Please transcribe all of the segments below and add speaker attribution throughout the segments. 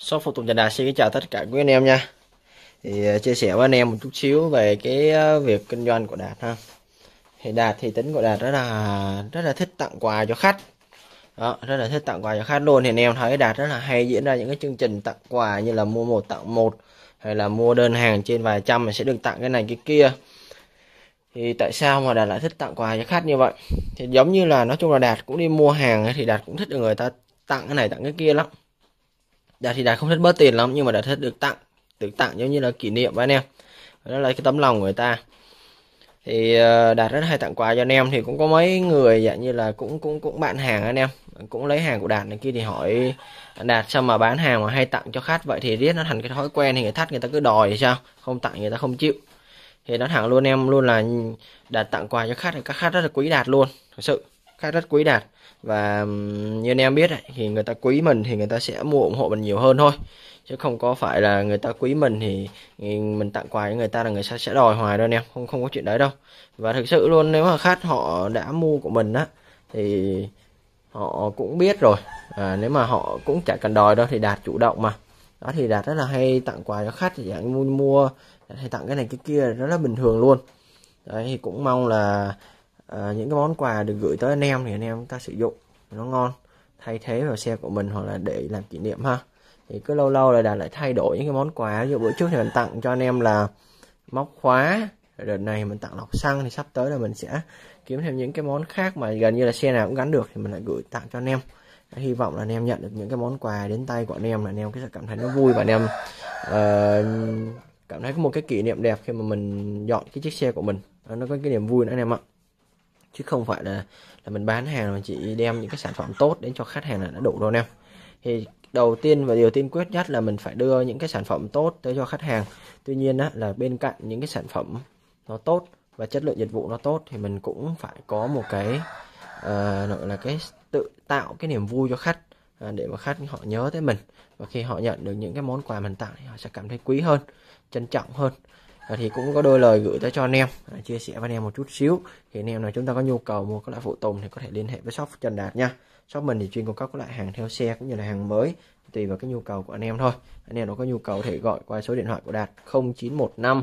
Speaker 1: shop phụ tùng trà đà xin kính chào tất cả quý anh em nha thì ờ, chia sẻ với anh em một chút xíu về cái ờ, việc kinh doanh của đạt ha thì đạt thì tính của đạt rất là rất là thích tặng quà cho khách đó, rất là thích tặng quà cho khách luôn thì anh em thấy đạt rất là hay diễn ra những cái chương trình tặng quà như là mua một tặng một hay là mua đơn hàng trên vài trăm mà sẽ được tặng cái này cái kia thì tại sao mà đạt lại thích tặng quà cho khách như vậy thì giống như là nói chung là đạt cũng đi mua hàng thì đạt cũng thích được người ta tặng cái này tặng cái kia lắm đạt thì đạt không thích bớt tiền lắm nhưng mà đạt thích được tặng được tặng giống như là kỷ niệm anh em đó là cái tấm lòng người ta thì ờ, đạt rất hay tặng quà cho anh em thì cũng có mấy người dạng như là cũng cũng cũng bạn hàng anh em cũng lấy hàng của đạt này kia thì hỏi đạt sao mà bán hàng mà hay tặng cho khách vậy thì riết nó thành cái thói quen thì người thắt người ta cứ đòi thì sao không tặng người ta không chịu thì nó thẳng luôn em luôn là đạt tặng quà cho khách thì các khách rất là quý đạt luôn thật sự khách rất quý đạt và như anh em biết ấy, thì người ta quý mình thì người ta sẽ mua ủng hộ mình nhiều hơn thôi chứ không có phải là người ta quý mình thì mình tặng quà cho người ta là người ta sẽ đòi hoài đâu anh em không không có chuyện đấy đâu và thực sự luôn nếu mà khách họ đã mua của mình á thì họ cũng biết rồi à, nếu mà họ cũng chả cần đòi đâu thì đạt chủ động mà đó thì đạt rất là hay tặng quà cho khách thì mua mua hay tặng cái này cái kia rất là bình thường luôn đấy thì cũng mong là Ờ, những cái món quà được gửi tới anh em thì anh em ta sử dụng nó ngon thay thế vào xe của mình hoặc là để làm kỷ niệm ha thì cứ lâu lâu là đạt lại thay đổi những cái món quà ví dụ bữa trước thì mình tặng cho anh em là móc khóa đợt này mình tặng lọc xăng thì sắp tới là mình sẽ kiếm thêm những cái món khác mà gần như là xe nào cũng gắn được thì mình lại gửi tặng cho anh em hy vọng là anh em nhận được những cái món quà đến tay của anh em là anh em sẽ cảm thấy nó vui và anh em uh, cảm thấy có một cái kỷ niệm đẹp khi mà mình dọn cái chiếc xe của mình nó có cái niềm vui nữa anh em ạ chứ không phải là là mình bán hàng mà chỉ đem những cái sản phẩm tốt đến cho khách hàng là đã đủ rồi em thì đầu tiên và điều tiên quyết nhất là mình phải đưa những cái sản phẩm tốt tới cho khách hàng tuy nhiên á, là bên cạnh những cái sản phẩm nó tốt và chất lượng dịch vụ nó tốt thì mình cũng phải có một cái uh, gọi là cái tự tạo cái niềm vui cho khách uh, để mà khách họ nhớ tới mình và khi họ nhận được những cái món quà mình tặng thì họ sẽ cảm thấy quý hơn trân trọng hơn Ờ, thì cũng có đôi lời gửi tới cho anh em à, chia sẻ với anh em một chút xíu thì anh em nào chúng ta có nhu cầu mua các loại phụ tùng thì có thể liên hệ với shop Trần Đạt nha shop mình thì chuyên cung cấp các loại hàng theo xe cũng như là hàng mới tùy vào cái nhu cầu của anh em thôi anh em nó có nhu cầu thì gọi qua số điện thoại của Đạt 0915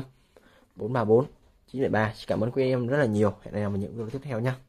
Speaker 1: 434 973 cảm ơn quý em rất là nhiều hẹn gặp em vào những video tiếp theo nha